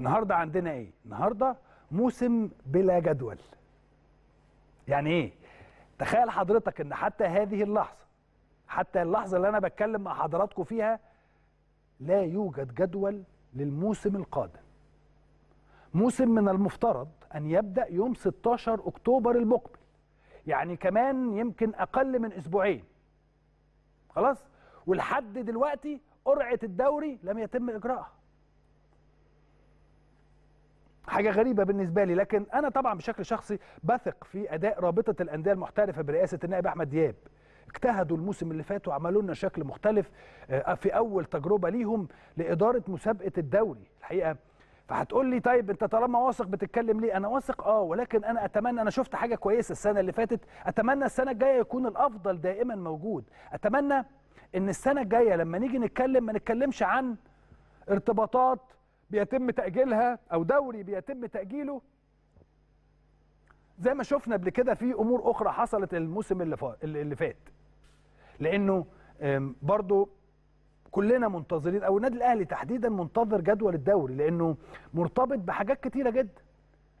النهارده عندنا ايه النهارده موسم بلا جدول يعني ايه تخيل حضرتك ان حتى هذه اللحظه حتى اللحظه اللي انا بتكلم مع حضراتكم فيها لا يوجد جدول للموسم القادم موسم من المفترض ان يبدا يوم 16 اكتوبر المقبل يعني كمان يمكن اقل من اسبوعين خلاص ولحد دلوقتي قرعه الدوري لم يتم اجراءها حاجه غريبه بالنسبه لي لكن انا طبعا بشكل شخصي بثق في اداء رابطه الانديه المحترفه برئاسه النائب احمد دياب اجتهدوا الموسم اللي فات وعملوا لنا شكل مختلف آه، في اول تجربه ليهم لاداره مسابقه الدوري الحقيقه فهتقول لي طيب انت طالما واثق بتتكلم ليه انا واثق اه ولكن انا اتمنى انا شفت حاجه كويسه السنه اللي فاتت اتمنى السنه الجايه يكون الافضل دائما موجود اتمنى ان السنه الجايه لما نيجي نتكلم ما نتكلمش عن ارتباطات بيتم تاجيلها او دوري بيتم تاجيله زي ما شفنا قبل كده في امور اخرى حصلت الموسم اللي, اللي فات لانه برضو كلنا منتظرين او النادي الاهلي تحديدا منتظر جدول الدوري لانه مرتبط بحاجات كتيره جدا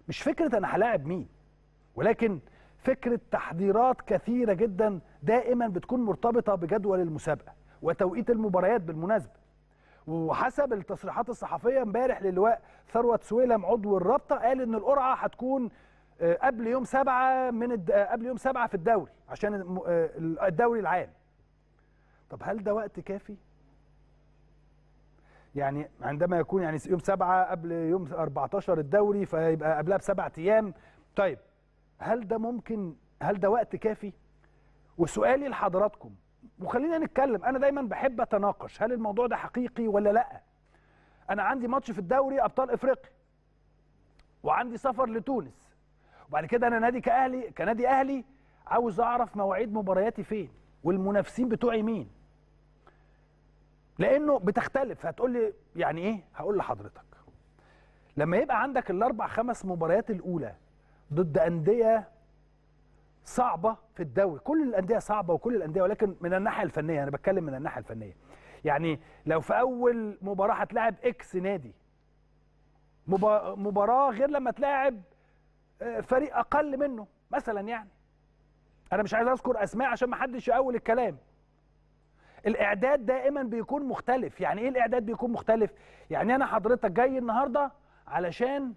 مش فكره انا هلاعب مين ولكن فكره تحضيرات كثيره جدا دائما بتكون مرتبطه بجدول المسابقه وتوقيت المباريات بالمناسبه وحسب التصريحات الصحفيه امبارح للواء ثروت سويلم عضو الرابطه قال ان القرعه هتكون آه، قبل يوم سبعة من الد... آه، قبل يوم سبعة في الدوري عشان آه، الدوري العام طب هل ده وقت كافي يعني عندما يكون يعني يوم سبعة قبل يوم 14 الدوري فيبقى قبلها بسبعة أيام طيب هل ده ممكن هل ده وقت كافي وسؤالي لحضراتكم وخلينا نتكلم انا دايما بحب اتناقش هل الموضوع ده حقيقي ولا لا انا عندي ماتش في الدوري ابطال افريقيا وعندي سفر لتونس وبعد كده انا نادي كاهلي كنادي اهلي عاوز اعرف مواعيد مبارياتي فين والمنافسين بتوعي مين لانه بتختلف هتقول لي يعني ايه هقول لحضرتك لما يبقى عندك الاربع خمس مباريات الاولى ضد انديه صعبه في الدوري كل الانديه صعبه وكل الانديه ولكن من الناحيه الفنيه انا بتكلم من الناحيه الفنيه يعني لو في اول مباراه هتلاعب اكس نادي مباراه غير لما تلاعب آه، فريق اقل منه مثلا يعني انا مش عايز اذكر اسماء عشان ما حدش يقول الكلام الاعداد دائما بيكون مختلف يعني ايه الاعداد بيكون مختلف يعني انا حضرتك جاي النهارده علشان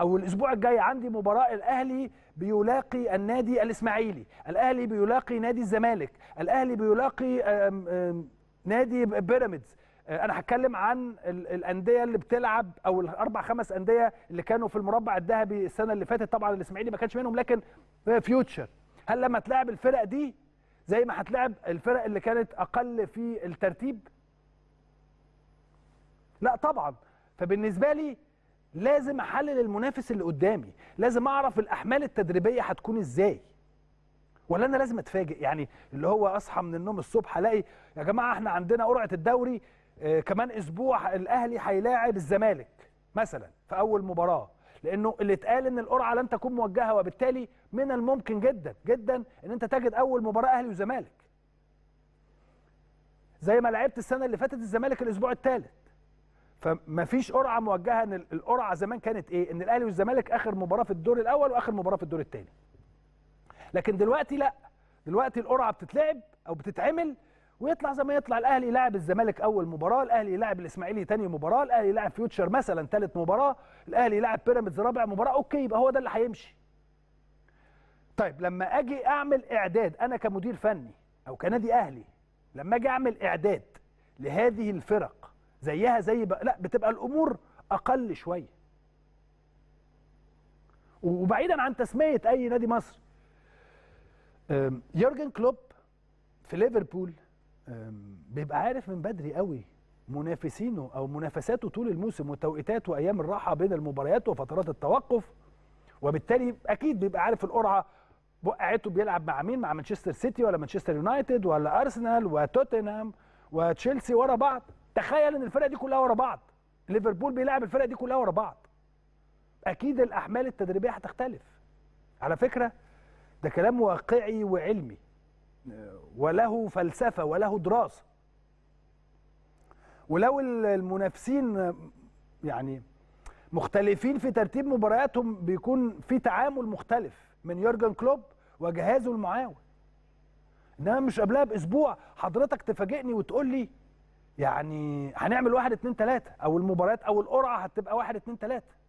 او الاسبوع الجاي عندي مباراه الاهلي بيلاقي النادي الاسماعيلي الاهلي بيلاقي نادي الزمالك الاهلي بيلاقي نادي بيراميدز آه، انا هتكلم عن الانديه اللي بتلعب او الاربع خمس انديه اللي كانوا في المربع الذهبي السنه اللي فاتت طبعا الاسماعيلي ما كانش منهم لكن فيوتشر هل لما تلعب الفرق دي زي ما هتلعب الفرق اللي كانت اقل في الترتيب لا طبعا فبالنسبه لي لازم احلل المنافس اللي قدامي لازم اعرف الاحمال التدريبيه هتكون ازاي ولا انا لازم اتفاجئ يعني اللي هو اصحى من النوم الصبح الاقي يا جماعه احنا عندنا قرعه الدوري آه كمان اسبوع الاهلي هيلاعب الزمالك مثلا في اول مباراه لانه اللي اتقال ان القرعه لن تكون موجهه وبالتالي من الممكن جدا جدا ان انت تجد اول مباراه اهلي وزمالك زي ما لعبت السنه اللي فاتت الزمالك الاسبوع الثالث فما فيش قرعه موجهه ان القرعه زمان كانت ايه ان الاهلي والزمالك اخر مباراه في الدور الاول واخر مباراه في الدور الثاني لكن دلوقتي لا دلوقتي القرعه بتتلعب او بتتعمل ويطلع زي ما يطلع الاهلي لاعب الزمالك اول مباراه الاهلي لاعب الاسماعيلي ثاني مباراه الاهلي لاعب فيوتشر مثلا ثالث مباراه الاهلي لاعب بيراميدز رابع مباراه اوكي يبقى هو ده اللي هيمشي طيب لما اجي اعمل اعداد انا كمدير فني او كنادي اهلي لما اجي اعمل اعداد لهذه الفرق زيها زي بقى لا بتبقى الامور اقل شويه وبعيدا عن تسميه اي نادي مصري يورجن كلوب في ليفربول بيبقى عارف من بدري قوي منافسينه او منافساته طول الموسم وتوقيتات وايام الراحه بين المباريات وفترات التوقف وبالتالي اكيد بيبقى عارف القرعه وقعته بيلعب مع مين مع مانشستر سيتي ولا مانشستر يونايتد ولا ارسنال وتوتنهام وتشيلسي ورا بعض تخيل ان الفرقه دي كلها ورا بعض ليفربول بيلعب الفرقه دي كلها ورا بعض اكيد الاحمال التدريبيه هتختلف على فكره ده كلام واقعي وعلمي وله فلسفه وله دراسه ولو المنافسين يعني مختلفين في ترتيب مبارياتهم بيكون في تعامل مختلف من يورجن كلوب وجهازه المعاون انما مش قبلها باسبوع حضرتك تفاجئني وتقول لي يعني هنعمل واحد اتنين تلاته او المباريات او القرعه هتبقى واحد اتنين تلاته